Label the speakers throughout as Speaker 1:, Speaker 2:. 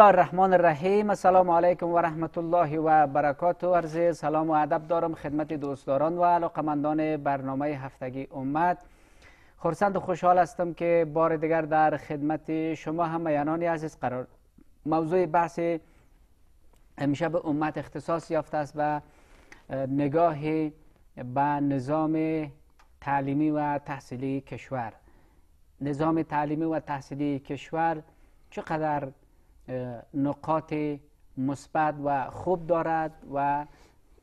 Speaker 1: الله الرحمن الرحیم السلام علیکم و رحمت الله و و عرض سلام و ادب دارم خدمت دوستداران و علاقمندان برنامه هفتگی امت خورسند و خوشحال هستم که بار دیگر در خدمت شما یانانی عزیز قرار موضوع بحث امشب امت اختصاص یافته است و نگاه به نظام تعلیمی و تحصیلی کشور نظام تعلیمی و تحصیلی کشور چقدر نقاط مثبت و خوب دارد و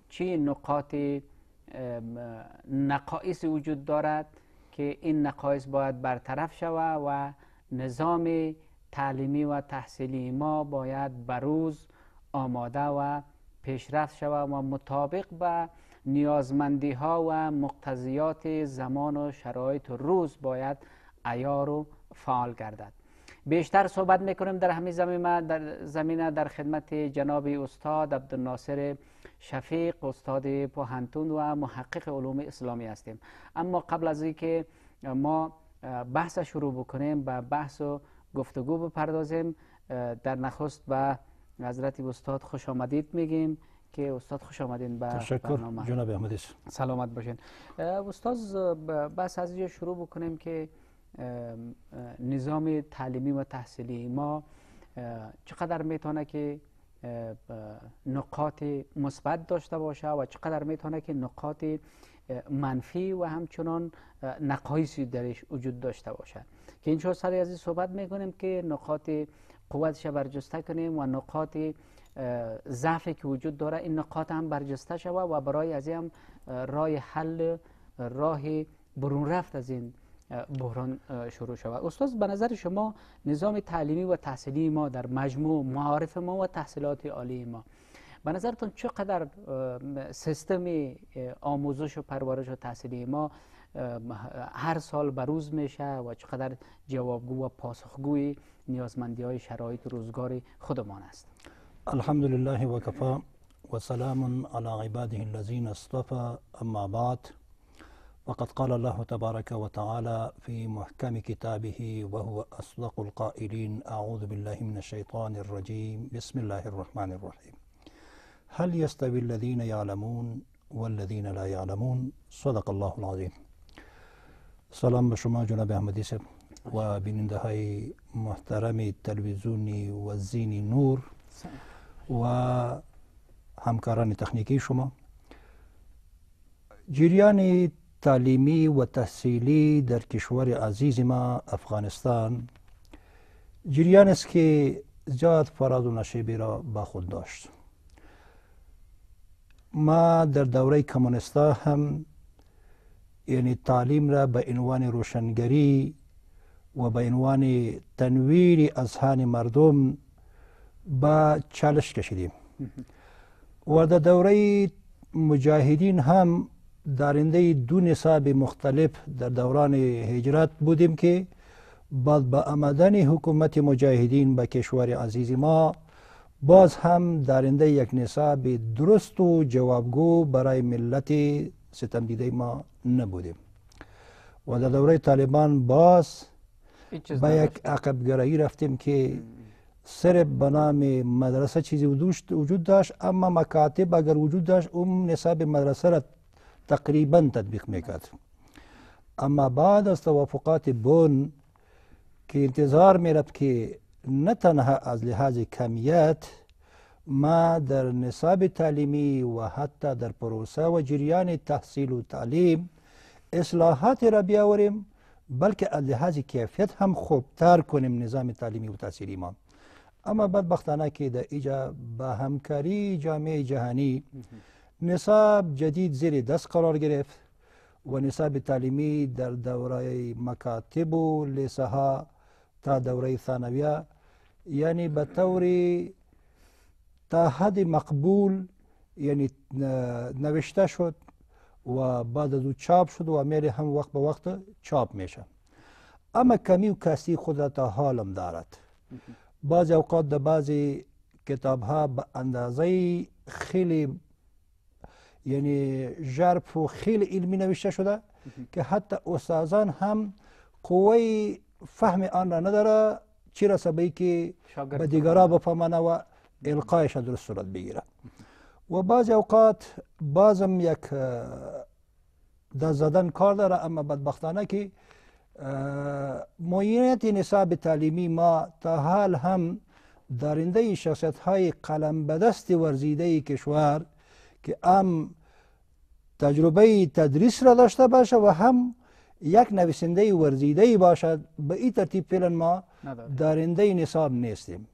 Speaker 1: چه نقاط نقایص وجود دارد که این نقایص باید برطرف شود و نظام تعلیمی و تحصیلی ما باید بروز آماده و پیشرفت شود و مطابق به نیازمندی ها و مقتضیات زمان و شرایط روز باید ایار و فعال گردد بیشتر صحبت میکنیم در همین زمینه در, زمینه در خدمت جناب استاد عبدالناصر شفیق استاد پوهنتون و محقق علوم اسلامی هستیم اما قبل از اینکه ما بحث شروع بکنیم به بحث و گفتگو بپردازیم در نخست به حضرت استاد خوش آمدید میگیم که استاد خوش آمدین به تشکر سلامت باشین استاد بس از اینجا شروع بکنیم که نظام تعلیمی و تحصیلی ما چقدر میتونه که نقاط مثبت داشته باشه و چقدر میتونه که نقاط منفی و همچنان نقایصی درش وجود داشته باشه که این سر از این صحبت میکنیم که نقاط قوتش برجسته کنیم و نقاط ضعفی که وجود داره این نقاط هم برجسته شود و برای از هم راه حل راه برون رفت از این بحران شروع شود استاد به نظر شما نظام تعلیمی و تحصیلی ما در مجموع معارف ما و تحصیلات عالی ما به نظرتون چقدر سیستم آموزش و پرورش و تحصیلی ما هر سال بروز میشه و چقدر جوابگو و پاسخگوی نیازمندی های شرایط روزگار خودمان است
Speaker 2: الحمدلله و کفا و سلام علی عباده الذین اصطفی اما بعد وقد قال الله تبارك وتعالى في محكم كتابه وهو أصدق القائلين أعوذ بالله من الشيطان الرجيم بسم الله الرحمن الرحيم هل يستوي الذين يعلمون والذين لا يعلمون صدق الله العظيم سلام به شما جناب احمدی صاحب و بیننده های محترم تلویزیونی و زینی نور و همکاران تخنیکی شما جریان تعلیمی و تحصیلی در کشور عزیز ما افغانستان جریان است که زیاد فراز و نشیبی را با خود داشت ما در دوره کمونیستا هم یعنی تعلیم را به عنوان روشنگری و به عنوان تنویر اذهان مردم به چالش کشیدیم و در دوره مجاهدین هم دارنده دو نصاب مختلف در دوران هجرت بودیم که بعد به آمدن حکومت مجاهدین به کشور عزیز ما باز هم دارنده یک نصاب درست و جوابگو برای ملت ستم دیده ما نبودیم و در دوره طالبان باز به یک عقبگرایی رفتیم که صرف به نام مدرسه چیزی وجود داشت اما مکاتب اگر وجود داشت اون نصاب مدرسه را تقریبا تطبیق میکرد اما بعد از توافقات بون که انتظار میرفت که نه تنها از لحاظ کمیت ما در نصاب تعلیمی و حتی در پروسه و جریان تحصیل و تعلیم اصلاحات را بیاوریم بلکه از لحاظ کیفیت هم خوبتر کنیم نظام تعلیمی و تحصیلی ما اما بدبختانه که در ایجا با همکاری جامعه جهانی نصاب جدید زیر دست قرار گرفت و نصاب تعلیمی در دوره مکاتب و لیسه ها تا دوره ثانویه یعنی به طور تا حد مقبول یعنی نوشته شد و بعد از او چاپ شد و میره هم وقت به وقت چاپ میشه اما کمی و کسی خود را تا حالم دارد بعض اوقات در دا بعضی کتاب ها به اندازه خیلی یعنی ژرف و خیلی علمی نوشته شده که حتی استادان هم قوه فهم آن را نداره چی را سبایی که به دیگرا بفهمانه و القایش درست صورت بگیره و بعضی اوقات بازم یک دست زدن کار داره اما بدبختانه که معینیت نصاب تعلیمی ما تا حال هم دارنده شخصیت های قلم به دست ورزیده کشور که هم تجربه تدریس را داشته باشه و هم یک نویسنده ورزیده باشد به این ترتیب فعلا ما دارنده نصاب نیستیم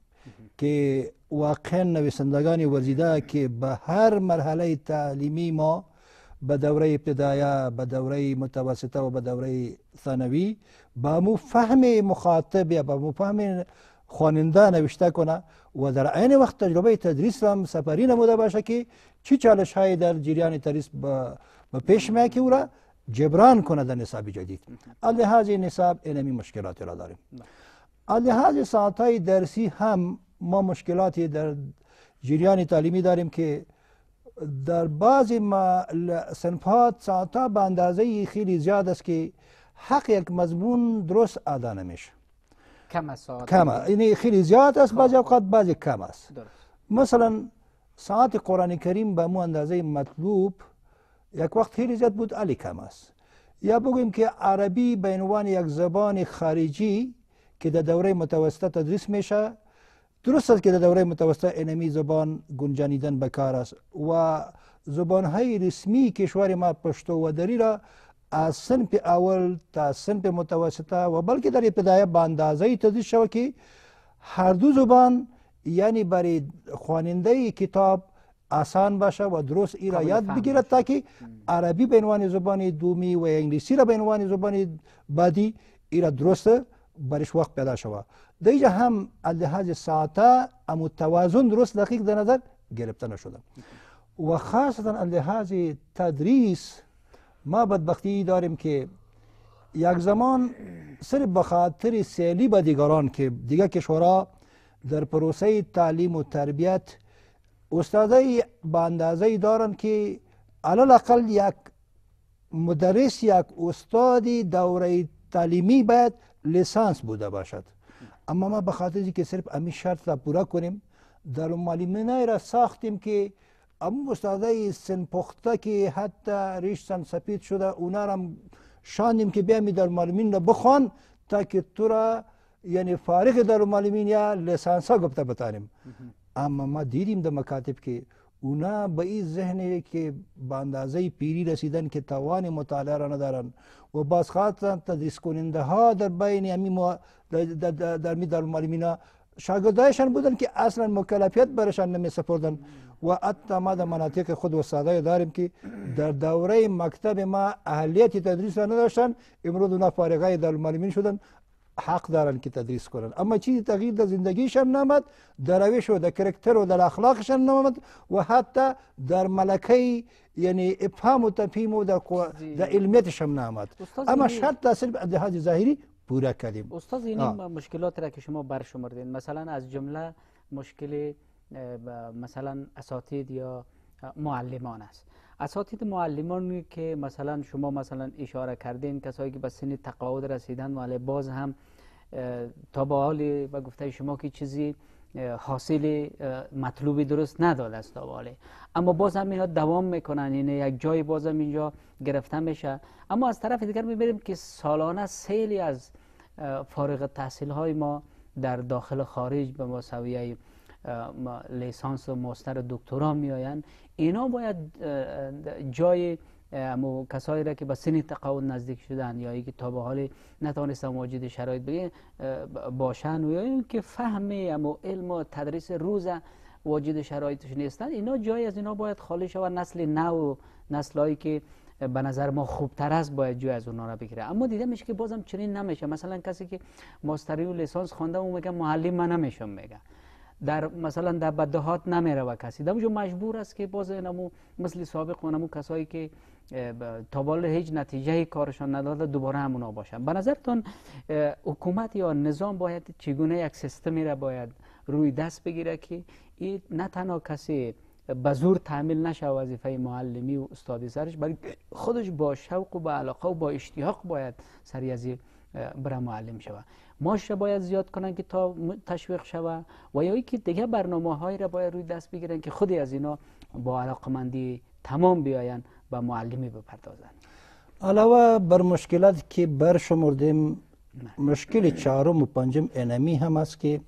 Speaker 2: که واقعا نویسندگان ورزیده که به هر مرحله تعلیمی ما به دوره ابتدایه به دوره متوسطه و به دوره ثانوی با مو فهم مخاطب یا با مو فهم خواننده نوشته کنه و در عین وقت تجربه تدریس را هم سپری نموده باشه که چه چالش هایی در جریان تریس به پیش می که او را جبران کنه در نصاب جدید لحاظ نصاب اینمی مشکلات را داریم لحاظ ساعت های درسی هم ما مشکلاتی در جریان تعلیمی داریم که در بعضی سنفات ساعت ها به اندازه خیلی زیاد است که حق یک مضمون درست ادا نمیشه
Speaker 1: کم است کم
Speaker 2: یعنی خیلی زیاد است بعضی اوقات بعضی کم است مثلا ساعت قرآن کریم به مو اندازه مطلوب یک وقت خیلی زیاد بود علی کم است یا بگویم که عربی به عنوان یک زبان خارجی که در دوره متوسطه تدریس میشه درست است که در دوره متوسطه انمی زبان گنجانیدن به کار است و زبان های رسمی کشور ما پشتو و دری را از سنف اول تا سنف متوسطه و بلکه در ابتدایه به اندازه تدریس شوه که هر دو زبان یعنی برای خواننده کتاب آسان باشه و درست ای را یاد بگیرد تا که عربی به عنوان زبان دومی و انگلیسی را به عنوان زبان بعدی ای را درست برش وقت پیدا شوه دیجا هم لحاظ ساعته امو توازن درست دقیق در نظر گرفته نشده و خاصتا لحاظ تدریس ما بدبختی داریم که یک زمان صرف به خاطر سیلی به دیگران که دیگه کشورها در پروسه تعلیم و تربیت استادای به اندازه دارن که علال یک مدرس یک استاد دوره تعلیمی باید لیسانس بوده باشد اما ما به خاطر که صرف امی شرط را پورا کنیم در معلمینه را ساختیم که ام استادای سن پخته که حتی ریشتن سپید شده اونا را شانیم که بیامی در معلمین را بخوان تا که تو را یعنی فارغ دارالمعلمین یا لیسانسا گفته بتانیم اما ما دیدیم در مکاتب که اونا به این ذهن که به اندازه پیری رسیدن که توان مطالعه را ندارن و باز خاطر تدریس کننده ها در بین امی در, در, در, در می دارالمعلمین شاگردایشان بودن که اصلا مکلفیت برشان نمی سپردن و حتی ما در مناطق خود استادای داریم که در دوره مکتب ما اهلیت تدریس را نداشتن امروز اونا فارغه دارالمعلمین شدن حق دارن که تدریس کنن اما چیزی تغییر در زندگیشان نامد در روش و در کرکتر و در اخلاقشان نامد و حتی در ملکه یعنی افهام و تپیم و در, در علمیتشان نامد اما شرط تحصیل به ظاهری پورا کردیم
Speaker 1: استاد این مشکلات را که شما برشمردین مثلا از جمله مشکل مثلا اساتید یا معلمان است اساتید معلمانی که مثلا شما مثلا اشاره کردین کسایی که به سن تقاعد رسیدن ولی باز هم تا به حال به گفته شما که چیزی حاصل مطلوبی درست نداده است تا به اما باز هم اینا دوام میکنن اینه یعنی یک جای باز هم اینجا گرفته میشه اما از طرف دیگر میبینیم که سالانه سیلی از فارغ تحصیل های ما در داخل خارج به مساویه لیسانس و ماستر و دکترا میآیند اینا باید جای امو کسایی را که به سن تقاعد نزدیک شدن یا اینکه تا به حال نتونستن واجد شرایط بگیرن باشن و یا اینکه فهم امو علم و تدریس روز واجد شرایطش نیستن اینا جایی از اینا باید خالی شود نسل نو نسلایی که به نظر ما خوبتر است باید جوی از اونها را بگیره اما دیدمش که بازم چنین نمیشه مثلا کسی که ماستری و لیسانس خونده و میگه معلم من نمیشم میگه در مثلا در بدهات نمیره و کسی در مجبور است که باز اینمو مثل سابق اونمو کسایی که تا بالا هیچ نتیجه کارشان نداده دوباره همونا باشن به نظرتون حکومت یا نظام باید چگونه یک سیستمی را باید روی دست بگیره که این نه تنها کسی به زور تعمیل نشه وظیفه معلمی و استادی سرش بلکه خودش با شوق و با علاقه و با اشتیاق باید سری از معلم شود ماش باید زیاد کنن که تا تشویق شوه و یا که دیگه برنامه هایی را باید روی دست بگیرن که خودی از اینا با علاقمندی تمام بیاین به معلمی بپردازند
Speaker 2: علاوه بر مشکلات که برشمردیم مشکل چهارم و پنجم انمی هم است که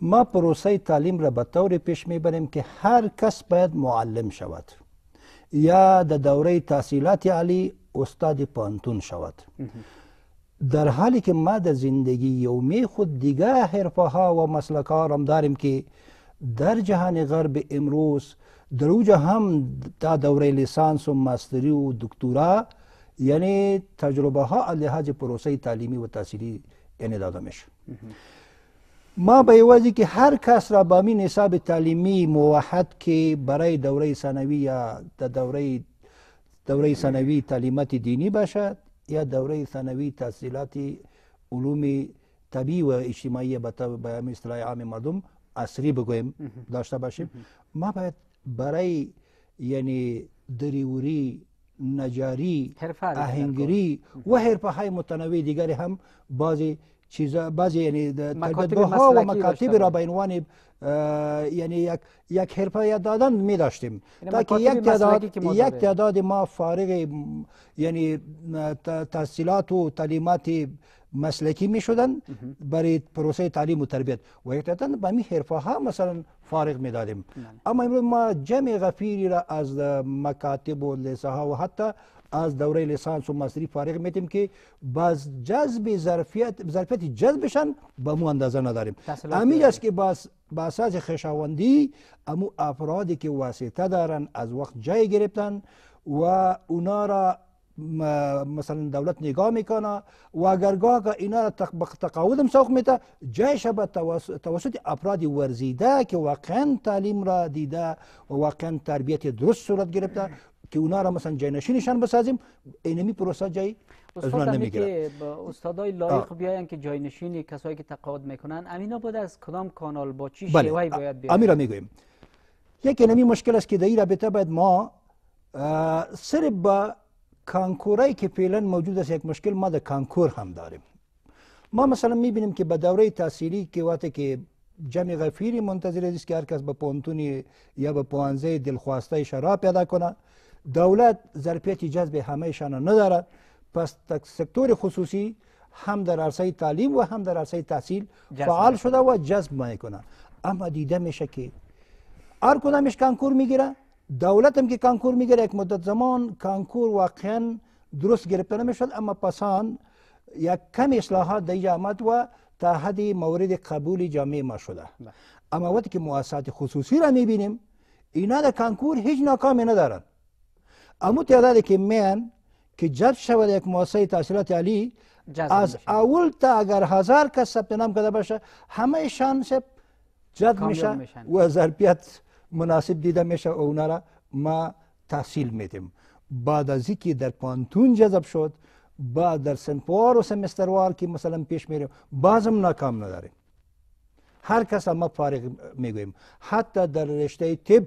Speaker 2: ما پروسه تعلیم را به طور پیش میبریم که هر کس باید معلم شود یا د دوره تحصیلات عالی استاد پانتون شود در حالی که ما در زندگی یومی خود دیگه حرفه ها و مسلک ها هم داریم که در جهان غرب امروز دروجه هم تا دوره لیسانس و ماستری و دکترا یعنی تجربه ها لحاظ پروسه تعلیمی و تحصیلی یعنی داده میشه ما به یوازی که هر کس را با می حساب تعلیمی موحد که برای دوره ثانوی یا دوره دوره ثانوی تعلیمات دینی باشد یا دوره ثانوی تحصیلات علوم طبیعی و اجتماعی به اصطلاح عام مردم عصری بگویم داشته باشیم ما باید برای یعنی دریوری نجاری آهنگری و حرفه های متنوع دیگری هم بعضی چیزا بعضی یعنی تجدها و مکاتب را به عنوان یعنی یک یک حرفه یاد دادن می داشتیم تا که یک تعداد یک تعداد ما فارغ یعنی تحصیلات و تعلیمات مسلکی می شدن برای پروسه تعلیم و تربیت و یک تعداد به می حرفه ها مثلا فارغ می دادیم اما امروز ما جمع غفیری را از مکاتب و لسه ها و حتی az دوره لیسانس و ماستری فارغ میتیم که باز جذب ظرفیت ظرفیت جذبشان به مو اندازه نداریم همین است که باز به اساس خشاوندی امو افرادی که واسطه دارن از وقت جای گرفتن و اونا را مثلا دولت نگاه میکنه و اگر گاه که اینا را تقاعد هم سوق میده جایش به توسط افراد ورزیده که واقعا تعلیم را دیده و واقعا تربیت درست صورت گرفته که اونا را مثلا جاینشینشان بسازیم اینمی پروسه جای از اونا نمیگیره
Speaker 1: استادای لایق بیاین که جاینشین کسایی که تقاعد میکنن امینا بود از کدام کانال با چی بله. شیوهی باید بیاین امیرا میگویم
Speaker 2: یک اینمی مشکل است که در این رابطه باید ما سر با کانکورایی که فعلا موجود است یک مشکل ما در کانکور هم داریم ما مثلا میبینیم که به دوره تحصیلی که وقتی که جمع غفیری منتظر است که هر کس به پانتون یا به پانزه دلخواسته شراب پیدا کنه دولت ظرفیت جذب همه شان نداره پس سکتور خصوصی هم در عرصه تعلیم و هم در عرصه تحصیل فعال شده و جذب میکنه اما دیده میشه که هر کدامش کنکور میگیره دولت هم که کنکور میگیره یک مدت زمان کنکور واقعا درست گرفته نمیشد اما پسان یک کم اصلاحات در آمد و تا حد مورد قبول جامعه ما شده اما وقتی که مؤسسات خصوصی را میبینیم اینا در کنکور هیچ ناکامی ندارن اما تعدادی که میان که جذب شود یک مؤسسه تحصیلات عالی از اول تا اگر هزار کس ثبت نام کرده باشه همه شان جذب میشه و ظرفیت مناسب دیده میشه و اونا را ما تحصیل میدیم بعد از اینکه در کانتون جذب شد بعد در سنفوار و سمستروار که مثلا پیش میریم بعضم ناکام نداریم هر کس ما فارغ میگویم حتی در رشته طب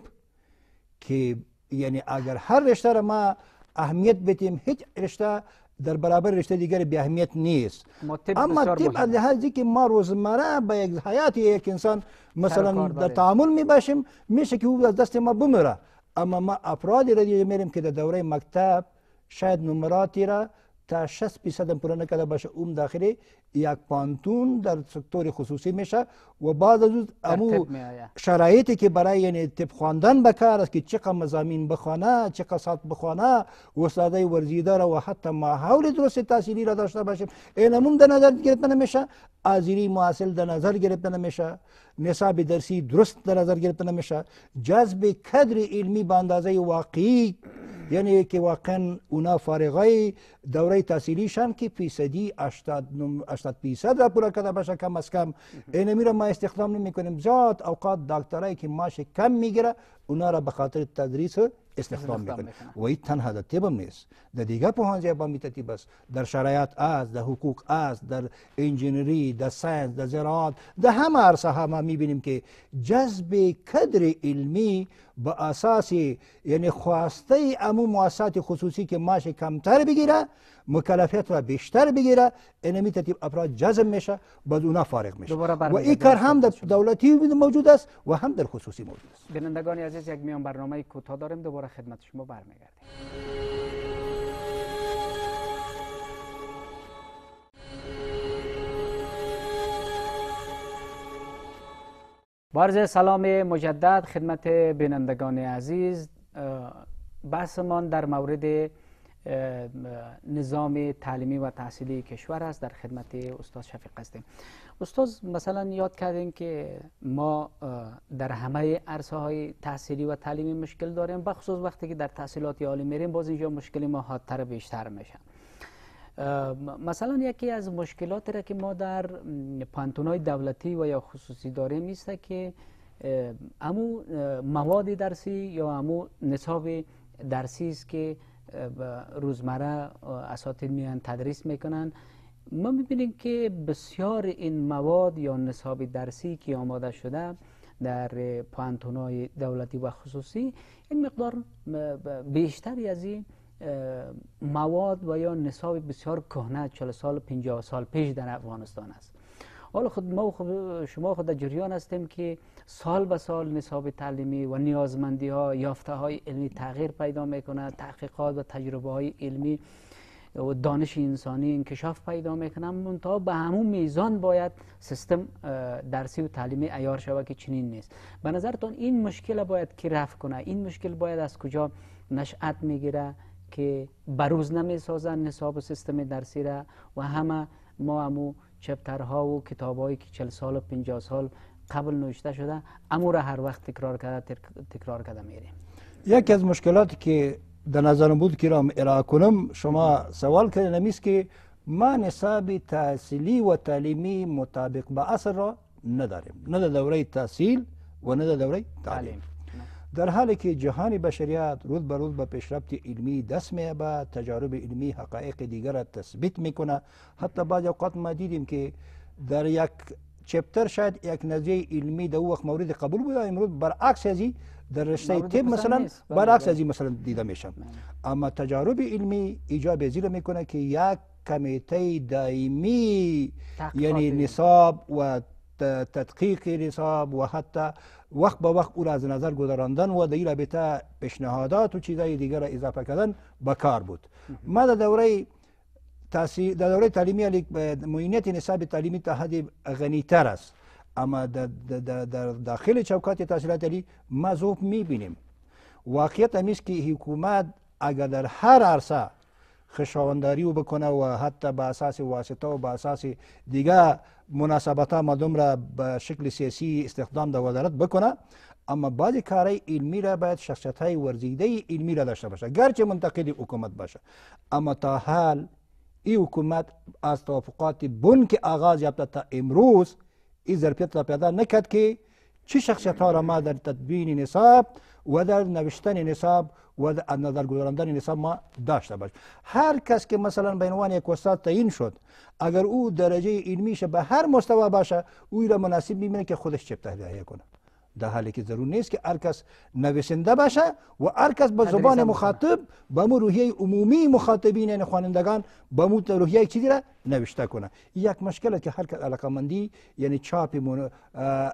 Speaker 2: که یعنی اگر هر رشته را ما اهمیت بدیم هیچ رشته در برابر رشته دیگر بی اهمیت نیست طب اما طب از لحاظی که ما روزمره به یک حیات یک انسان مثلا در تعامل می باشیم میشه که او از دست ما بمره اما ما افرادی را دیگه میریم که در دوره مکتب شاید نمراتی را تا 60 درصد هم پر نکرده باشه اون داخل یک پانتون در سکتور خصوصی میشه و بعد از امو شرایطی که برای یعنی طب خواندن به کار است که چقدر مزامین بخوانه چقدر ساعت بخوانه استادای ورزیده را و حتی ماحول درست تحصیلی را داشته باشیم این همون در نظر گرفته نمیشه آذری معاصل در نظر گرفتن نمیشه نصاب درسی درست در نظر گرفته نمیشه جذب کدر علمی به اندازه واقعی یعنی که واقعا اونا فارغای دوره تحصیلیشن که فیصدی 80 فیصد را پورا کرده باشه کم از کم اینمی را ما استخدام نمی کنیم زیاد اوقات دکترایی که ماش کم میگیره اونا را به خاطر تدریس استخدام میکنه و این تنها در طب نیست در دیگه پوهانزی با میتتی بس در شرایط است در حقوق است در انجینری در ساینس در زراعت در همه عرصه ها ما میبینیم که جذب کدر علمی به اساس یعنی خواسته امو مؤسسات خصوصی که ماش کمتر بگیره مکلفیت را بیشتر بگیره اینمی ترتیب افراد جزم میشه بعد اونا فارغ میشه و این کار هم در دولتی موجود است و هم
Speaker 1: در خصوصی موجود است بینندگان عزیز یک میان برنامه کوتاه داریم دوباره خدمت شما برمیگردیم بارز سلام مجدد خدمت بینندگان عزیز بحثمان در مورد نظام تعلیمی و تحصیلی کشور است در خدمت استاد شفیق هستیم استاد مثلا یاد کردیم که ما در همه عرصه های تحصیلی و تعلیمی مشکل داریم بخصوص وقتی که در تحصیلات عالی میریم باز اینجا مشکل ما حادتر بیشتر میشه مثلا یکی از مشکلات را که ما در پانتونای دولتی و یا خصوصی داریم است که امو مواد درسی یا امو نصاب درسی است که روزمره اساتید میان تدریس میکنن ما میبینیم که بسیار این مواد یا نصاب درسی که آماده شده در پانتونای دولتی و خصوصی این مقدار بیشتری از این مواد و یا نصاب بسیار کهنه 40 سال 50 سال پیش در افغانستان است حالا خود ما خود شما خود در جریان هستیم که سال به سال نصاب تعلیمی و نیازمندی ها یافته های علمی تغییر پیدا میکنه تحقیقات و تجربه های علمی و دانش انسانی انکشاف پیدا میکنه منتها به همون میزان باید سیستم درسی و تعلیمی ایار شود که چنین نیست به نظرتان این مشکل باید کی رفع کنه این مشکل باید از کجا نشأت میگیره که بروز نمی سازن نصاب سیستم درسی را و همه ما امو چپترها و کتابهایی که چل سال و پنجاه سال قبل نوشته شده امو را هر وقت تکرار کرده تکرار کرده میریم
Speaker 2: یکی از مشکلاتی که در نظرم بود که را ارائه کنم شما سوال کردن نمیست که ما نصاب تحصیلی و تعلیمی مطابق به اصل را نداریم نه دوره تحصیل و نه در دوره تعلیم در حالی که جهان بشریت روز به روز به پیشرفت علمی دست مییابد تجارب علمی حقایق دیگر را تثبیت میکنه حتی بعض اوقات ما دیدیم که در یک چپتر شاید یک نظریه علمی در وقت مورد قبول بوده امروز برعکس از در رشته طب مثلا برعکس از مثلا دیده میشن اما تجارب علمی ایجاب زیر میکنه که یک کمیته دائمی یعنی نصاب و تدقیق حساب و حتی وقت به وقت او را از نظر گذراندن و در رابطه پیشنهادات و چیزهای دیگر را اضافه کردن به کار بود ما در دوره تحصیل در دوره تعلیمی معینیت نصاب تعلیمی تا حد غنیتر است اما در داخل چوکات تحصیلات علی ما ضعف میبینیم واقعیت هم که حکومت اگر در هر عرصه خشاونداری بکنه و حتی به اساس واسطه و به اساس دیگه مناسبت مردم را به شکل سیاسی استخدام در وزارت بکنه اما بعضی کارهای علمی را باید شخصیت های ورزیده علمی را داشته باشه گرچه منتقد حکومت باشه اما تا حال این حکومت از توافقات بن که آغاز یافته تا امروز این ظرفیت را پیدا نکرد که چه شخصیت ها را ما در تدوین نصاب و در نوشتن نصاب و نظر این نصاب ما داشته باش هر کس که مثلا به عنوان یک استاد تعیین شد اگر او درجه علمیش به هر مستوا باشه او را مناسب میبینه که خودش چپ تهیه کنه در حالی که ضرور نیست که هر کس نویسنده باشه و هر کس به زبان مخاطب به مو روحیه عمومی مخاطبین یعنی خوانندگان به مو روحیه چیزی را نوشته کنه یک مشکل که هر کس علاقمندی یعنی چاپ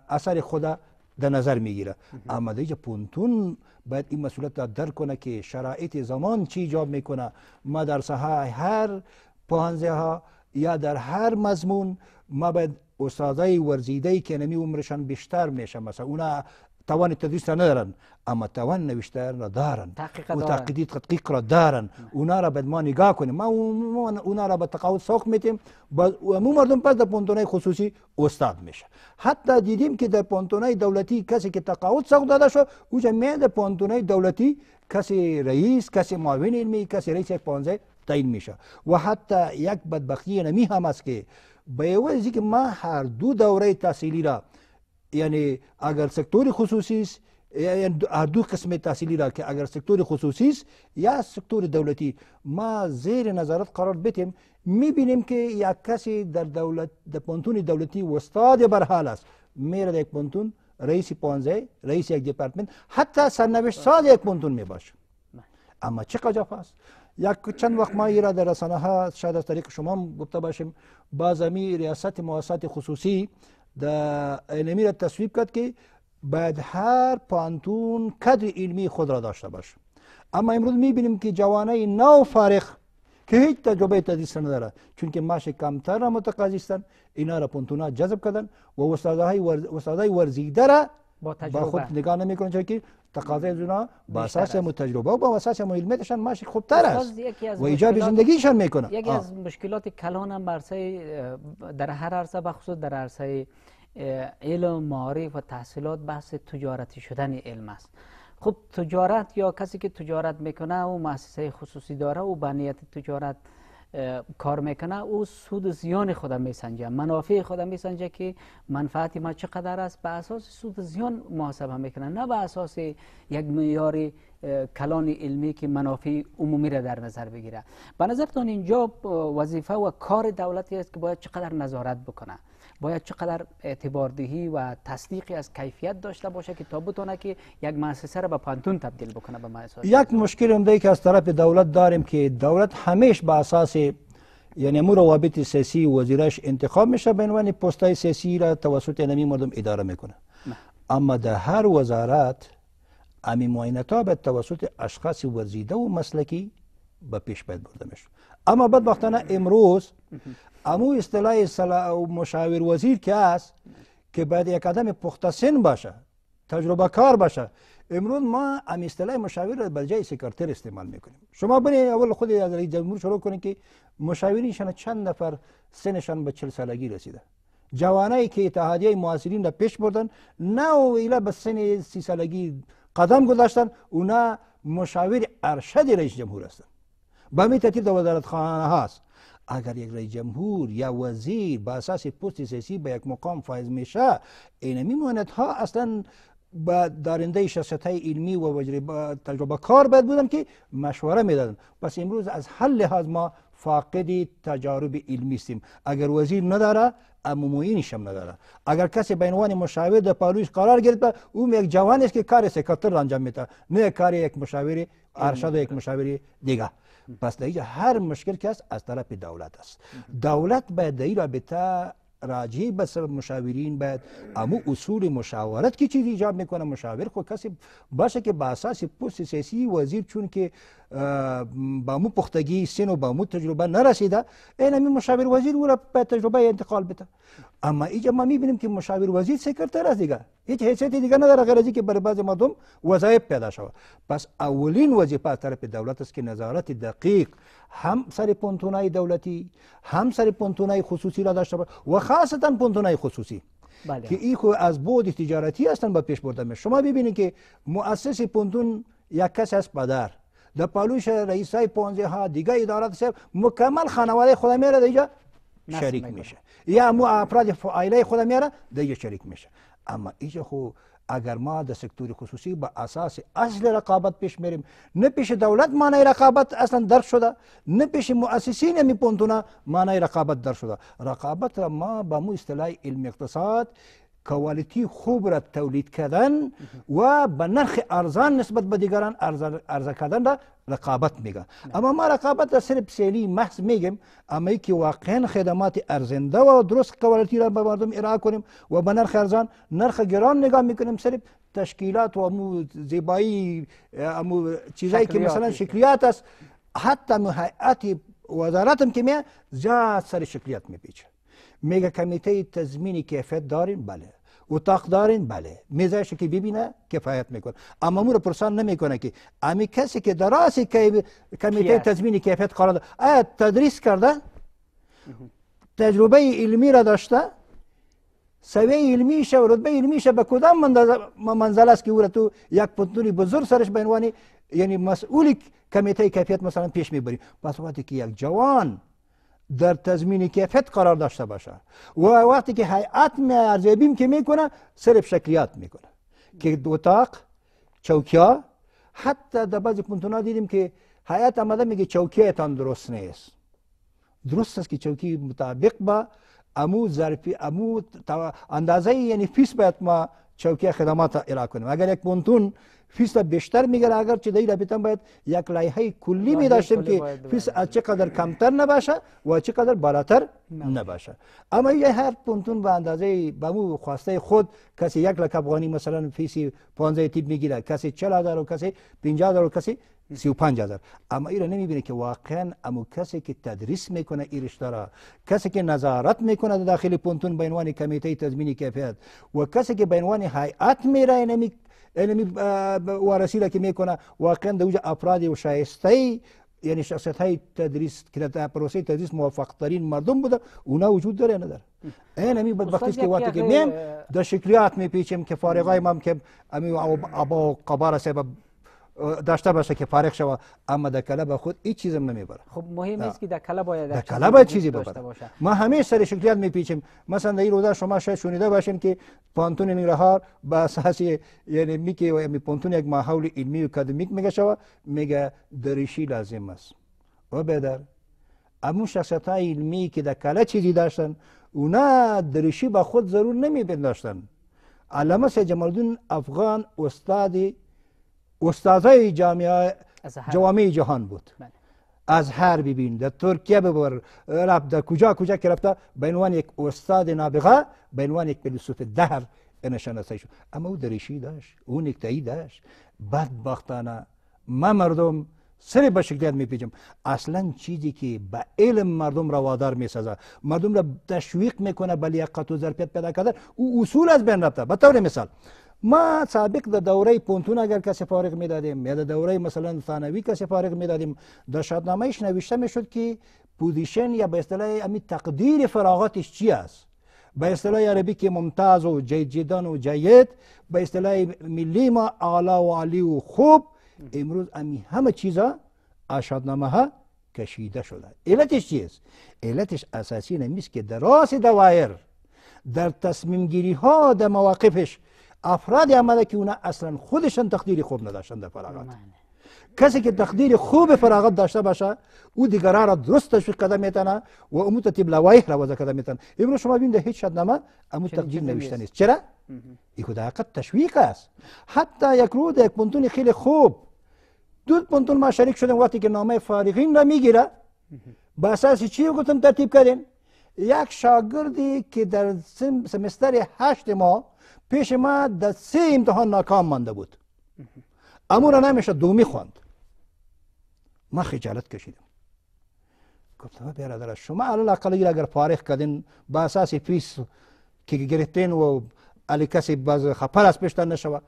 Speaker 2: اثر خدا در نظر میگیره اما دیگه پونتون باید این مسئولیت را درک کنه که شرایط زمان چی ایجاب میکنه ما در ساحه هر پانزه ها یا در هر مضمون ما باید استادای ورزیده که نمی عمرشان بیشتر میشه مثلا اونا توان تدريس ندارن اما توان نوشتن را دارن
Speaker 1: تحقیق و تحقیق
Speaker 2: تحقیق را دارن اونا را باید ما نگاه کنیم ما اونا را به تقاعد سوق میتیم امو مردم پس در پانتونای خصوصی استاد میشه حتی دیدیم که در پانتونای دولتی کسی که تقاعد سوق داده شد اوجا میاد در پانتونای دولتی کسی رئیس کسی معاون علمی کسی رئیس یک پانزه تعیین میشه و حتی یک بدبختی نمی هم است که به که ما هر دو دوره تحصیلی را یعنی اگر سکتور خصوصی است یعنی هر دو قسم تحصیلی را که اگر سکتور خصوصی است یا سکتور دولتی ما زیر نظارت قرار بتیم میبینیم که یک کسی در دولت در پانتون دولتی استاد برحال است میره در یک پانتون رئیس پانزه رئیس یک دپارتمنت حتی سرنوشت ساز یک پانتون میباشه اما چه قجاف است یک چند وقت ما را در رسانه ها شاید از طریق شما گفته باشیم بعض ریاست مؤسسات خصوصی در علمی را تصویب کرد که باید هر پانتون قدر علمی خود را داشته باشه اما امروز میبینیم که جوانه نو فارغ که هیچ تجربه تدریس نداره چون که معاش کمتر را متقاضی هستند اینا را پانتونا جذب کردن و استادهای ورزیده را
Speaker 1: با تجربه خود
Speaker 2: نگاه کنه چون که تقاضای از اونا با اساس تجربه و با اساس علمتشان ماشی خوبتر است و ایجاب زندگیشان میکنه یکی از
Speaker 1: مشکلات کلان هم برسه در هر عرصه بخصوص در عرصه علم معارف و تحصیلات بحث تجارتی شدن علم است خب تجارت یا کسی که تجارت میکنه و مؤسسه خصوصی داره و به نیت تجارت کار میکنه او سود زیان خود میسنجه منافع خود میسنجه که منفعت ما چقدر است به اساس سود زیان محاسبه میکنه نه به اساس یک معیار کلان علمی که منافع عمومی را در نظر بگیره به نظرتان اینجا وظیفه و کار دولتی است که باید چقدر نظارت بکنه باید چقدر اعتباردهی و تصدیقی از کیفیت داشته باشه که تا بتونه که یک مؤسسه را به پانتون تبدیل بکنه به مؤسسه یک
Speaker 2: مشکل هم که از طرف دولت داریم که دولت همیش به اساس یعنی مو روابط سیاسی وزیرش انتخاب میشه به عنوان پستای سیاسی را توسط نمی مردم اداره میکنه نه. اما در هر وزارت امی معاینتا به توسط اشخاص وزیده و مسلکی به پیش باید برده میشه اما بدبختانه امروز امو اصطلاح مشاور وزیر که است که باید یک آدم پخته سن باشه تجربه کار باشه امروز ما ام اصطلاح مشاور را به جای سکرتر استعمال میکنیم شما برید اول خود از رئیس جمهور شروع کنید که مشاورینشان چند نفر سنشان به چل سالگی رسیده جوانایی که اتحادیه معاصرین را پیش بردن نه و ایله به سن سی سالگی قدم گذاشتن اونا مشاور ارشد رئیس جمهور هستند به همین ترتیب در وزارت خانه هاست اگر یک رئیس جمهور یا وزیر به اساس پست سیاسی به یک مقام فائز میشه این میماند ها اصلا با دارنده شخصیت علمی و تجربه کار باید بودن که مشوره میدادن پس امروز از هر لحاظ ما فاقد تجارب علمی هستیم اگر وزیر نداره اما هم نداره اگر کسی به عنوان مشاور در پالویش قرار گرفت او یک جوان است که کار سکرتر انجام میده نه کار یک مشاور ارشد و یک مشاور دیگه پس در هر مشکل که است از طرف دولت است دولت باید در رابطه راجع به مشاورین باید امو اصول مشاورت که چیزی ایجاب میکنه مشاور خود کسی باشه که به اساس پست سیاسی وزیر چون که با مو پختگی سن و با مو تجربه نرسیده این همین مشاور وزیر او را به تجربه انتقال بده اما اینجا ما میبینیم که مشاور وزیر سکرتر است دیگه هیچ حیثیت دیگه نداره غیر از اینکه برای بعض مردم وظایف پیدا شود پس اولین وظیفه از طرف دولت است که نظارت دقیق هم سر پنتونای دولتی هم سر پنتونای خصوصی را داشته باشد و خاصتا پنتونای خصوصی بله. که این از بعد تجارتی هستن با پیش برده شما ببینید که مؤسس پنتون یک کس از پدر در پالوش رئیس های پانزه ها دیگه ادارات سب مکمل خانواده خود میره دیجا شریک میشه یا مو افراد عائله خود میره دیجا شریک میشه اما ایجا خو اگر ما در سکتور خصوصی به اساس اصل رقابت پیش میریم نه پیش دولت معنای رقابت اصلا درک شده نه پیش مؤسسین می پونتونه معنای رقابت درک شده رقابت را ما به مو اصطلاح علم اقتصاد کوالیتی خوب را تولید کردن و به نرخ ارزان نسبت به دیگران عرضه کردن را رقابت میگن اما ما رقابت را صرف سیلی محض میگیم اما که واقعا خدمات ارزنده و درست کوالیتی را به مردم ارائه کنیم و به نرخ ارزان نرخ گران نگاه میکنیم صرف تشکیلات و امو زیبایی امو چیزایی که مثلا شکلیات است حتی هیئت وزارت هم که میه زیاد سر شکلیات میپیچه میگه کمیته تضمین کیفیت داریم بله اتاق دارین بله میزش که ببینه کفایت میکنه اما امور پرسان نمیکنه که امی کسی که در رأس کمیته تضمین کیفیت قرار داره آیا تدریس کرده تجربه علمی را داشته سوی علمی شه و رتبه علمی شه به کدام منزل است که او را تو یک پنتون بزرگ سرش به عنوان یعنی مسئول کمیته کیفیت مثلا پیش میبری پس وقتی که یک جوان در تضمین کیفیت قرار داشته باشه و وقتی که هیئت می ارزیابیم که میکنه صرف شکلیات میکنه که اتاق چوکیا حتی در بعضی پونتونا دیدیم که هیئت آمده میگه تان درست نیست درست است که چوکی مطابق با امو ظرفی امو اندازه یعنی فیس باید ما چوکی خدمات ارائه کنیم اگر یک پونتون فیس بیشتر میگن اگر چه در رابطه باید یک لایحه کلی می داشتیم که فیس از چه قدر کمتر نباشه و چه قدر بالاتر نباشه اما یه هر پونتون به اندازه به مو خواسته خود کسی یک لک افغانی مثلا فیس 15 تیب میگیره کسی 40000 و کسی 50000 و کسی 35000 اما ایرا نمیبینه که واقعا امو کسی که تدریس میکنه این رشته را کسی که نظارت میکنه دا داخل پونتون به عنوان کمیته تضمین کیفیت و کسی که به عنوان هیئت میره نمی علمی وارسی را که میکنه واقعا در اوج افراد و شایسته یعنی شخصیت های تدریس که در پروسه تدریس موفق ترین مردم بوده اونا وجود داره نه داره این همی بدبختی که وقتی که میم در شکلیات میپیچیم که فارغای مام که امی عبا و قبار سبب داشته باشه که فارغ شوه اما در کله به خود هیچ چیزم نمیبره
Speaker 1: خب مهم است که در کله باید در کله باید چیزی ببره
Speaker 2: ما همه سر شکلیت میپیچیم مثلا در این روزه شما شاید شنیده باشین که پانتون ننگرهار به اساس یعنی می که می پانتون یک ماحول علمی و اکادمیک میگه شوه میگه دریشی لازم است و بدر امون شخصیت های علمی که در کله چیزی داشتن اونا دریشی به خود ضرور نمی بنداشتن علامه سید جمالدین افغان استاد استادای جامعه جوامع جهان بود بله. از هر ببین در ترکیه ببر رفت در کجا کجا که رفته به عنوان یک استاد نابغه به عنوان یک فیلسوف دهر نشانسته شد اما او درشی داشت او نکتایی داشت بدبختانه ما مردم سر به شکلیت میپیچم اصلا چیزی که به علم مردم را وادار میسازه مردم را تشویق میکنه به لیاقت و ظرفیت پیدا کردن او اصول از بین رفته به طور مثال ما سابق در دوره پونتون اگر کسی فارغ میدادیم یا در دوره مثلا ثانوی کسی فارغ میدادیم در شادنامهش نوشته میشد که پوزیشن یا به اصطلاح امی تقدیر فراغاتش چی است به اصطلاح عربی که ممتاز و جیدان و جید به اصطلاح ملی ما اعلا و عالی و خوب امروز امی همه چیزا شادنامه ها کشیده شده علتش چیست علتش اساسی نمیست که در راس دوایر در تصمیم گیری ها در مواقفش افرادی آمده که اونا اصلا خودشان تقدیر خوب نداشتن در فراغت کسی که تقدیر خوب فراغت داشته باشه او دیگران را درست تشویق کرده میتونه و امو تطیب لوایح را وضع کرده میتونه امروز شما ببینید هیچ شدنامه امو تقدیر نوشته نیست چرا این خود حقیقت تشویق است حتی یک رو یک پنتون خیلی خوب دو پنتون ما شریک شدیم وقتی که نامه فارغین را میگیره با اساس چی گفتم ترتیب کردین یک شاگردی که در سمستر هشت ما پیش ما در سه امتحان ناکام مانده بود امون را نمیشه دومی خواند ما خجالت کشیدم گفتم برادر شما علاقل اگر فارغ کردین به اساس فیس که گرفتین و علی کسی باز خپل از پیشتر نشوه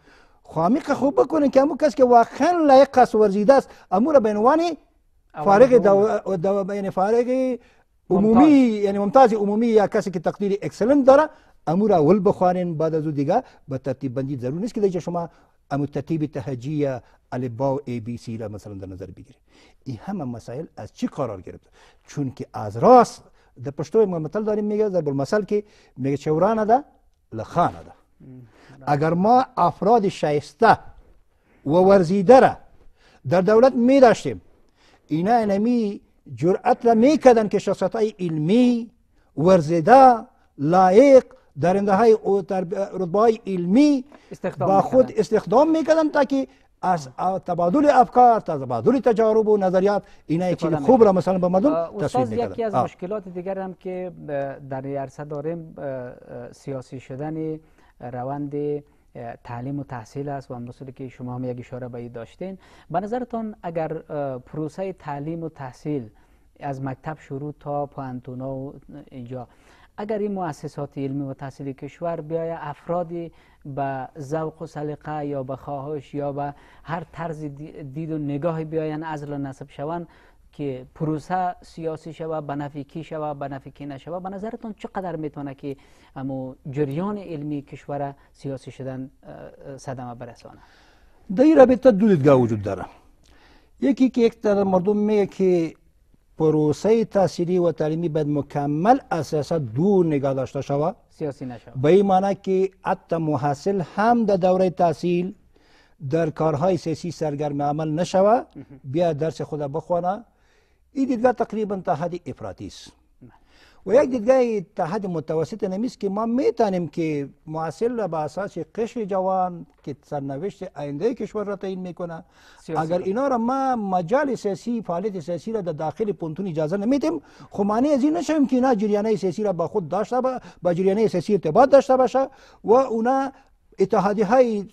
Speaker 2: خامیق خوب بکنین که امون کسی که واقعا لایق است ورزیده است امون را به عنوان فارغ دو... دو... یعنی فارغ عمومی یعنی ممتاز عمومی یا کسی که تقدیر اکسلنت داره امور اول بخوانین بعد از او دیگه به ترتیب بندی ضرور نیست که دیگه شما امو ترتیب تهجی البا و ای بی سی را مثلا در نظر بگیرید این همه مسائل از چی قرار گرفت چون که از راست در پشتو ما متل داریم میگه ضرب المثل که میگه چورانه ده لخانه ده اگر ما افراد شایسته و ورزیده را در دولت می داشتیم اینا انمی جرأت را میکردن که شخصیت های علمی ورزیده لایق در های رتبه های علمی با خود استخدام میکردن تا که از تبادل افکار تبادل تجارب و نظریات اینا چیز خوب را مثلا به مردم تصویر میکردن یکی از
Speaker 1: مشکلات دیگر هم که در عرصه داریم سیاسی شدن روند تعلیم و تحصیل است و مثل که شما هم یک اشاره به داشتین به نظرتان اگر پروسه تعلیم و تحصیل از مکتب شروع تا پانتونا و اینجا اگر این مؤسسات علمی و تحصیلی کشور بیای افرادی به ذوق و سلیقه یا به خواهش یا به هر طرز دید و نگاهی بیاین ازلا نصب شوند که پروسه سیاسی شوه به نفع کی شوه به کی نشوه به نظرتون چقدر میتونه که امو جریان علمی کشور سیاسی شدن صدمه برسانه
Speaker 2: در این رابطه دو دیدگاه وجود داره یکی که یک در مردم میگه که پروسه تحصیلی و تعلیمی باید مکمل از سیاست دور نگاه داشته شود
Speaker 1: سیاسی نشود
Speaker 2: به این معنی که حتی محصل هم در دوره تحصیل در کارهای سیاسی سرگرم عمل نشوه بیا درس خود بخوانه این دیدگاه تقریبا تا حد افراطی است ويجد جاي التحدي المتوسط نميس که ما میتونیم که معاصر را به اساس قشر جوان که سرنوشت آینده کشور را تعیین میکنه اگر اینا را ما مجال سیاسی فعالیت سیاسی را در دا داخل پونتون اجازه نمیدیم خب معنی از این نشویم که اینا جریانه سیاسی را با خود داشته با, با جریانه سیاسی ارتباط داشته باشه و اونا اتحادی های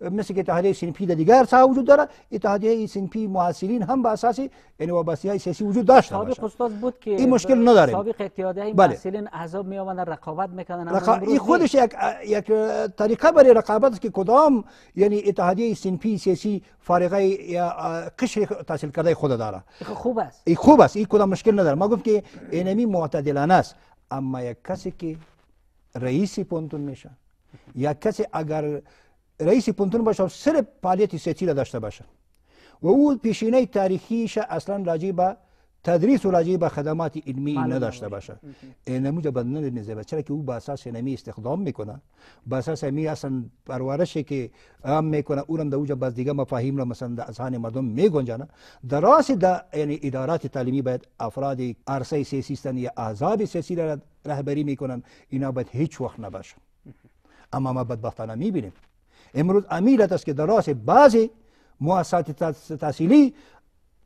Speaker 2: مثل که اتحادیه سنفی در دیگر سا وجود داره اتحادیه سنفی معاصرین هم به اساس یعنی وابسته های سیاسی وجود داشته سابق
Speaker 1: استاد بود که این مشکل نداره سابق اتحادیه های معاصرین احزاب می آمدن رقابت میکردن رقا... این خودش یک
Speaker 2: یک طریقه برای رقابت است که کدام یعنی اتحادیه سنفی سیاسی فارغه یا قشر تحصیل کرده خود داره
Speaker 1: خب، خوب است این
Speaker 2: خوب است این کدام مشکل نداره ما گفت که اینمی معتدلانه است اما یک کسی که رئیس پونتون میشه یا کسی اگر رئیس پونتون باشه صرف فعالیت سیاسی را داشته باشه و او پیشینه تاریخیش اصلا راجع به تدریس و راجع به خدمات علمی نداشته باشه نموج بد نمیزه چرا که او به اساس نمی استخدام میکنه به اساس می اصلا پرورشی که عام میکنه اونم در اوجه باز دیگه مفاهیم را مثلا در اذهان مردم میگنجانه در راس در یعنی ادارات تعلیمی باید افراد عرصه سیاسی یا احزاب سیاسی را رهبری میکنن اینا باید هیچ وقت نباشه اما ما بدبختانه میبینیم امروز امیلت است که در راست بعضی مؤسسات تحصیلی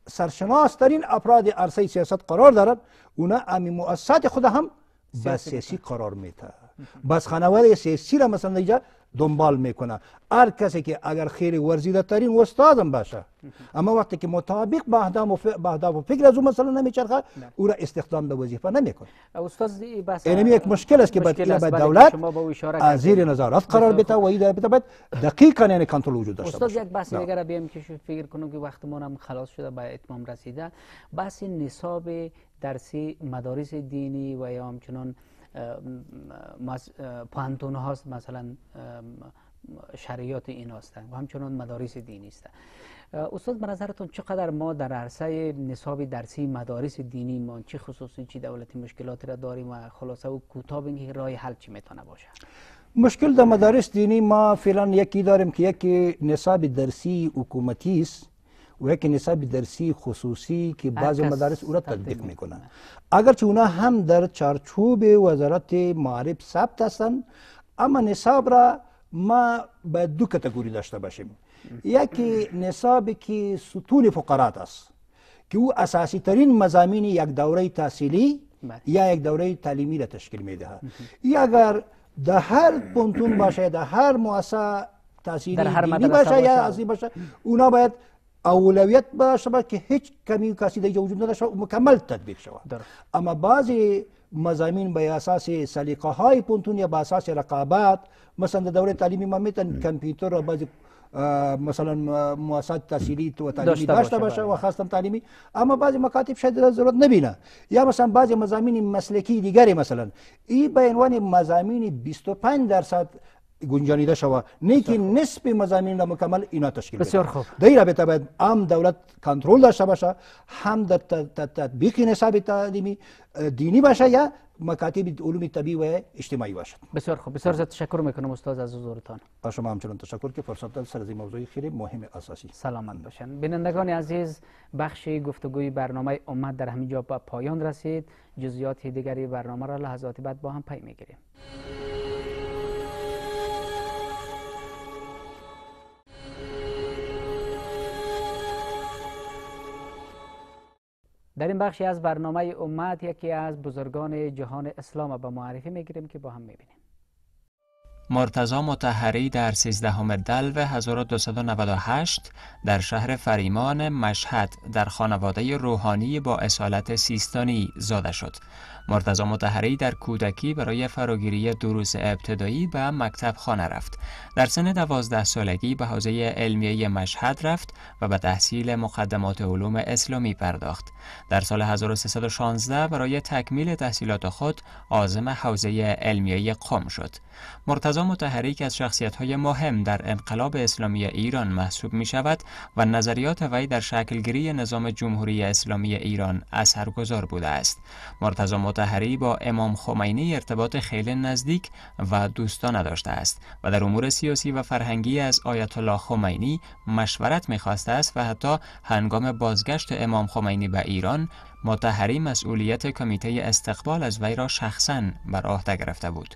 Speaker 2: سرشناس ترین افراد عرصه سیاست قرار دارد اونا امی مؤسسات خود هم به سیاسی قرار میته بس خانواده سیاسی را مثلا اینجا دنبال میکنه هر کسی که اگر خیر ورزیده ترین استادم باشه اما وقتی که مطابق به اهداف و, اهداف و فکر از اون نمیچرخه او را استخدام به وظیفه نمیکنه
Speaker 1: استاد بس این یعنی یک
Speaker 2: مشکل است که باید دولت از زیر نظارت قرار بده و اذا بده دقیقا یعنی کنترل وجود داشته استاد یک بحث دیگه
Speaker 1: بیام که فکر کنم که وقت ما هم خلاص شده به اتمام رسیده بحث نصاب درسی مدارس دینی و یا همچنان پانتون هاست مثلا شریعت این هستند و همچنان مدارس دینی است استاد به نظرتون چقدر ما در عرصه نصاب درسی مدارس دینی ما چه خصوصی چی دولتی مشکلات را داریم و خلاصه و کوتاه که راه حل چی میتونه باشه
Speaker 2: مشکل در مدارس دینی ما فعلا یکی داریم که یکی نصاب درسی حکومتی است یک نصاب درسی خصوصی که بعض مدارس او را تطبیق میکنن اگرچه اونا هم در چارچوب وزارت معارف ثبت هستند اما نصاب را ما به دو کتگوری داشته باشیم یکی نصابی که ستون فقرات است که او اساسی ترین مزامین یک دوره تحصیلی یا یک دوره تعلیمی را تشکیل میدهد یا اگر در هر پونتون باشه در هر مؤسسه تحصیلی در هر باشه یا ازی باشه اونا باید اولویت به شود که هیچ کمی کاسیده وجود نداشته مکمل تطبیق شود اما بعضی مزامین به اساس سلیقه های پونتون یا به اساس رقابت مثلا در دوره تعلیمی ما میتونیم کامپیوتر و بعضی مثلا مؤسسات تحصیلی و تعلیمی داشته باشه و خاصا تعلیمی اما بعضی مکاتب شاید ضرورت نبینه یا مثلا بعضی مزامین مسلکی دیگری مثلا این به عنوان مزامین 25 درصد گنجانیده شوه نه که نصف مزامین را مکمل اینا تشکیل بسیار خوب در این باید هم دولت کنترل داشته باشه هم در تطبیق نصاب تعلیمی دینی باشه یا مکاتب علوم طبیعی و اجتماعی باشه
Speaker 1: بسیار خوب بسیار زیاد تشکر میکنم استاد از حضورتان با شما همچنان تشکر که فرصت داد سر از این موضوع خیلی مهم اساسی سلامت باشن بینندگان عزیز بخش گفتگوی برنامه امت در همین جا به پایان رسید جزئیات دیگری برنامه را لحظات بعد با هم پی میگیریم در این بخشی از برنامه امت یکی از بزرگان جهان اسلام به معرفی میگیریم که با هم میبینیم
Speaker 3: مرتزا متحری در 13 دلو 1298 در شهر فریمان مشهد در خانواده روحانی با اصالت سیستانی زاده شد مرتزا متحری در کودکی برای فراگیری دروس ابتدایی به مکتب خانه رفت. در سن دوازده سالگی به حوزه علمیه مشهد رفت و به تحصیل مقدمات علوم اسلامی پرداخت. در سال 1316 برای تکمیل تحصیلات خود عازم حوزه علمیه قم شد. مرتضا متحری که از شخصیت های مهم در انقلاب اسلامی ایران محسوب می شود و نظریات وی در شکلگیری نظام جمهوری اسلامی ایران اثرگذار بوده است. مرتضا مطهری با امام خمینی ارتباط خیلی نزدیک و دوستانه داشته است و در امور سیاسی و فرهنگی از آیت الله خمینی مشورت میخواسته است و حتی هنگام بازگشت امام خمینی به ایران مطهری مسئولیت کمیته استقبال از وی را شخصا بر عهده گرفته بود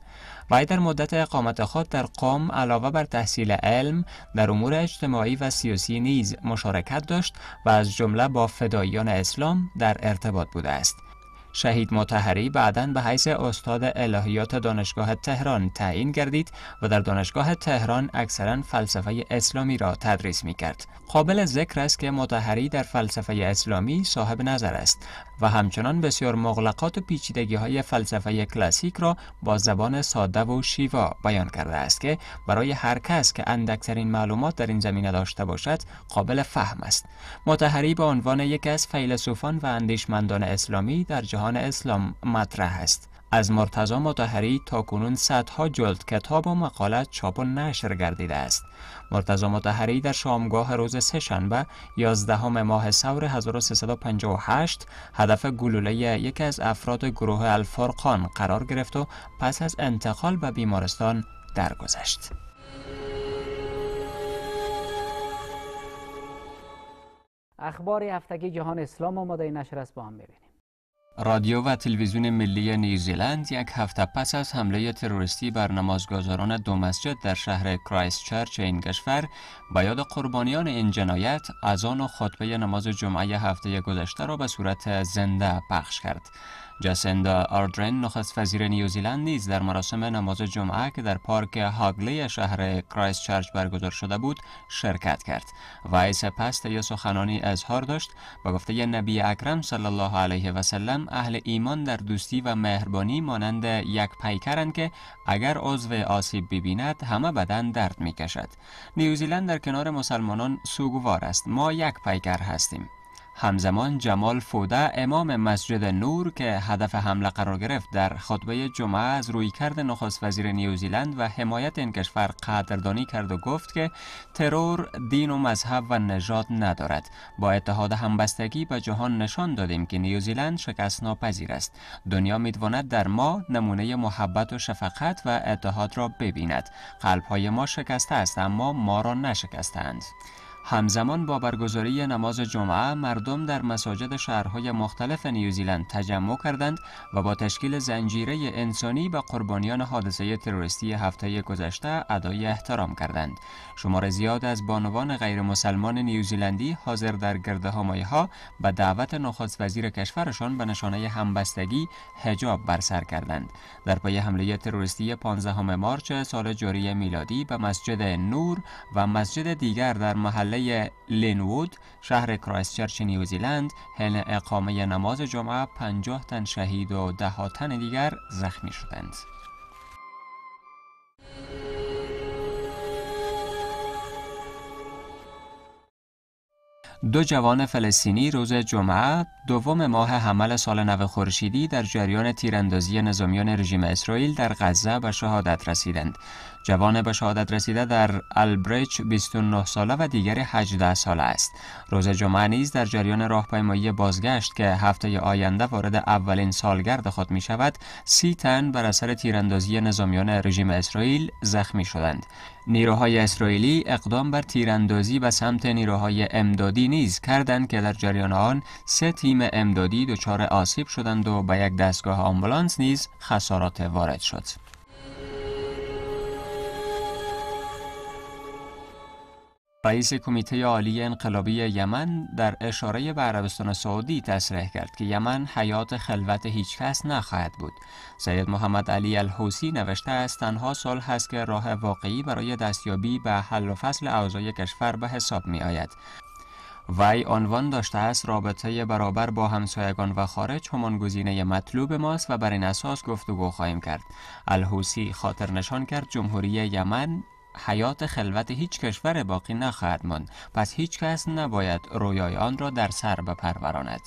Speaker 3: وی در مدت اقامت خود در قوم علاوه بر تحصیل علم در امور اجتماعی و سیاسی نیز مشارکت داشت و از جمله با فداییان اسلام در ارتباط بوده است شهید متحری بعدا به حیث استاد الهیات دانشگاه تهران تعیین گردید و در دانشگاه تهران اکثرا فلسفه اسلامی را تدریس می کرد. قابل ذکر است که متحری در فلسفه اسلامی صاحب نظر است و همچنان بسیار مغلقات و پیچیدگی های فلسفه کلاسیک را با زبان ساده و شیوا بیان کرده است که برای هر کس که اندکترین معلومات در این زمینه داشته باشد قابل فهم است متحری به عنوان یکی از فیلسوفان و اندیشمندان اسلامی در جهان اسلام مطرح است از مرتضا مطهری تا کنون صدها جلد کتاب و مقاله چاپ و نشر گردیده است مرتضا مطهری در شامگاه روز شنبه 11 ماه سور 1358 هدف گلوله یکی از افراد گروه الفرقان قرار گرفت و پس از انتقال به بیمارستان درگذشت
Speaker 1: اخبار هفتگی جهان اسلام آماده نشر است با هم ببینیم
Speaker 3: رادیو و تلویزیون ملی نیوزیلند یک هفته پس از حمله تروریستی بر نمازگزاران دو مسجد در شهر کرایستچرچ این کشور به یاد قربانیان این جنایت از آن و خطبه نماز جمعه هفته گذشته را به صورت زنده پخش کرد. جاسندا آردرن نخست وزیر نیوزیلند نیز در مراسم نماز جمعه که در پارک هاگلی شهر کرایست چرچ برگزار شده بود شرکت کرد و سپس یا سخنانی اظهار داشت و گفته نبی اکرم صلی الله علیه و سلم اهل ایمان در دوستی و مهربانی مانند یک پیکرند که اگر عضو آسیب ببیند همه بدن درد میکشد نیوزیلند در کنار مسلمانان سوگوار است ما یک پیکر هستیم همزمان جمال فوده امام مسجد نور که هدف حمله قرار گرفت در خطبه جمعه از رویکرد نخست وزیر نیوزیلند و حمایت این کشور قدردانی کرد و گفت که ترور دین و مذهب و نژاد ندارد با اتحاد همبستگی به جهان نشان دادیم که نیوزیلند شکست ناپذیر است دنیا میتواند در ما نمونه محبت و شفقت و اتحاد را ببیند قلبهای ما شکسته است اما ما را نشکستند همزمان با برگزاری نماز جمعه مردم در مساجد شهرهای مختلف نیوزیلند تجمع کردند و با تشکیل زنجیره انسانی به قربانیان حادثه تروریستی هفته گذشته ادای احترام کردند. شمار زیاد از بانوان غیر مسلمان نیوزیلندی حاضر در همایه ها به دعوت نخست وزیر کشورشان به نشانه همبستگی حجاب بر سر کردند. در پی حمله تروریستی 15 مارچ سال جاری میلادی به مسجد نور و مسجد دیگر در محله محله لینوود شهر کرایستچرچ نیوزیلند حین اقامه نماز جمعه پنجاه تن شهید و ده تن دیگر زخمی شدند. دو جوان فلسطینی روز جمعه دوم ماه حمل سال نو خورشیدی در جریان تیراندازی نظامیان رژیم اسرائیل در غزه به شهادت رسیدند. جوان به شهادت رسیده در البرچ 29 ساله و دیگر 18 ساله است. روز جمعه نیز در جریان راهپیمایی بازگشت که هفته آینده وارد اولین سالگرد خود می شود، سی تن بر اثر تیراندازی نظامیان رژیم اسرائیل زخمی شدند. نیروهای اسرائیلی اقدام بر تیراندازی و سمت نیروهای امدادی نیز کردند که در جریان آن سه تیم امدادی دچار آسیب شدند و به یک دستگاه آمبولانس نیز خسارات وارد شد. رئیس کمیته عالی انقلابی یمن در اشاره به عربستان سعودی تصریح کرد که یمن حیات خلوت هیچکس نخواهد بود. سید محمد علی الحوسی نوشته است تنها صلح هست که راه واقعی برای دستیابی به حل و فصل اوضاع کشور به حساب می آید. وی عنوان داشته است رابطه برابر با همسایگان و خارج همان گزینه مطلوب ماست و بر این اساس گفتگو خواهیم کرد الحوسی خاطر نشان کرد جمهوری یمن حیات خلوت هیچ کشور باقی نخواهد ماند پس هیچ کس نباید رویای آن را در سر بپروراند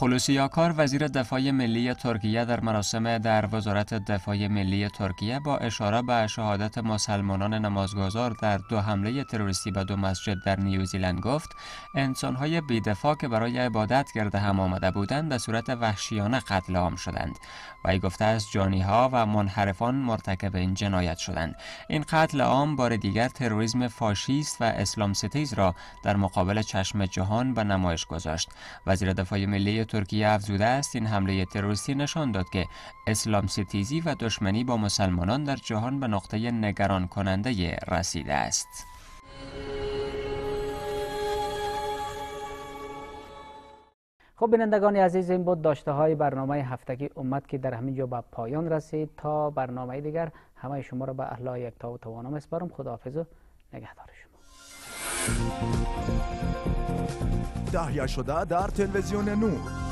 Speaker 3: خلوسیاکار وزیر دفاع ملی ترکیه در مراسم در وزارت دفاع ملی ترکیه با اشاره به شهادت مسلمانان نمازگزار در دو حمله تروریستی به دو مسجد در نیوزیلند گفت انسانهای بیدفاع که برای عبادت گرده هم آمده بودند به صورت وحشیانه قتل عام شدند وی گفته است جانی ها و منحرفان مرتکب این جنایت شدند این قتل عام بار دیگر تروریسم فاشیست و اسلام ستیز را در مقابل چشم جهان به نمایش گذاشت وزیر دفاع ملی ترکیه افزوده است این حمله تروریستی نشان داد که اسلام ستیزی و دشمنی با مسلمانان در جهان به نقطه نگران کننده رسیده است
Speaker 1: خب بینندگان عزیز این بود داشته های برنامه هفتگی امت که در همین جا به پایان رسید تا برنامه دیگر همه شما را به اهل یکتا و توانا میسپارم خداحافظ و نگهدار شما
Speaker 2: دهیه شده در تلویزیون نور